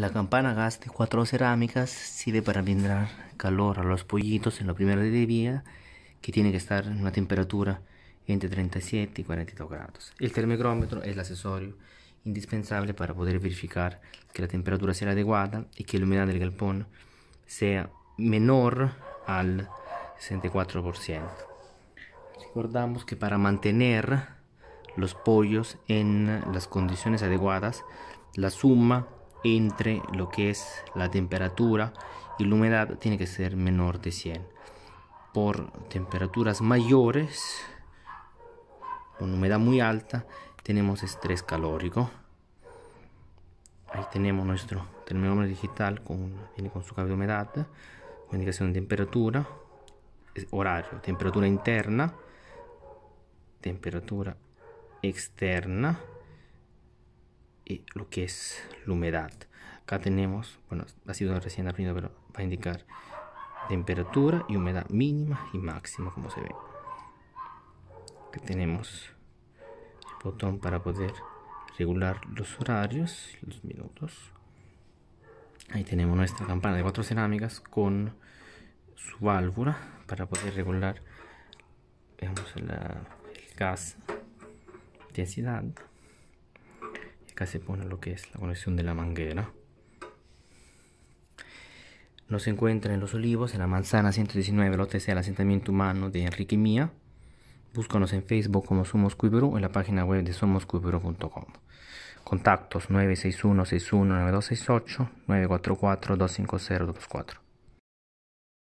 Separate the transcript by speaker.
Speaker 1: La campana gas de cuatro cerámicas sirve para brindar calor a los pollitos en la primera de día, que tiene que estar en una temperatura entre 37 y 42 grados. El termicrómetro es el accesorio indispensable para poder verificar que la temperatura sea adecuada y que la humedad del galpón sea menor al 64%. Recordamos que para mantener los pollos en las condiciones adecuadas, la suma entre lo que es la temperatura y la humedad tiene que ser menor de 100. Por temperaturas mayores, con humedad muy alta, tenemos estrés calórico. Ahí tenemos nuestro termómetro digital, con, su cable de humedad, indicación de temperatura, horario, temperatura interna, temperatura externa, eh, lo que es la humedad. Acá tenemos, bueno, ha sido recién aprendido, pero va a indicar temperatura y humedad mínima y máxima, como se ve. que tenemos el botón para poder regular los horarios, los minutos. Ahí tenemos nuestra campana de cuatro cerámicas con su válvula para poder regular digamos, la, el gas densidad acá se pone lo que es la conexión de la manguera Nos se encuentra en los olivos, en la manzana 119 del OTC el asentamiento humano de Enrique Mía. Búscanos en Facebook como Somos Cuiperú en la página web de somoscuibero.com. Contactos 961 61 9268 944 250 24